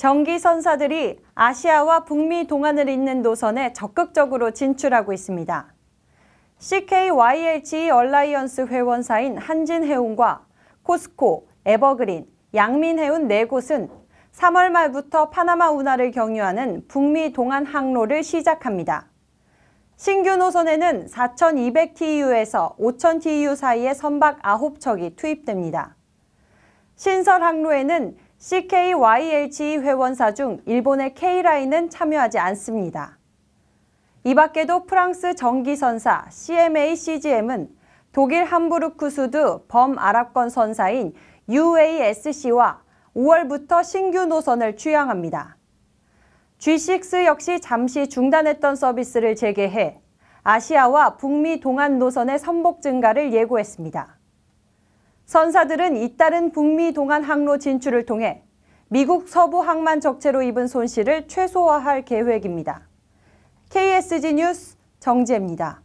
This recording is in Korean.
전기선사들이 아시아와 북미 동안을 잇는 노선에 적극적으로 진출하고 있습니다. CKYH 얼라이언스 회원사인 한진해운과 코스코, 에버그린, 양민해운 네 곳은 3월 말부터 파나마 운하를 경유하는 북미 동안 항로를 시작합니다. 신규 노선에는 4,200TU에서 5,000TU 사이의 선박 9척이 투입됩니다. 신설 항로에는 CKYHE 회원사 중 일본의 K라인은 참여하지 않습니다. 이 밖에도 프랑스 전기선사 CMA-CGM은 독일 함부르크 수드 범아랍권 선사인 UASC와 5월부터 신규 노선을 취향합니다. G6 역시 잠시 중단했던 서비스를 재개해 아시아와 북미 동안 노선의 선복 증가를 예고했습니다. 선사들은 잇따른 북미 동안 항로 진출을 통해 미국 서부 항만 적체로 입은 손실을 최소화할 계획입니다. KSG 뉴스 정재입니다.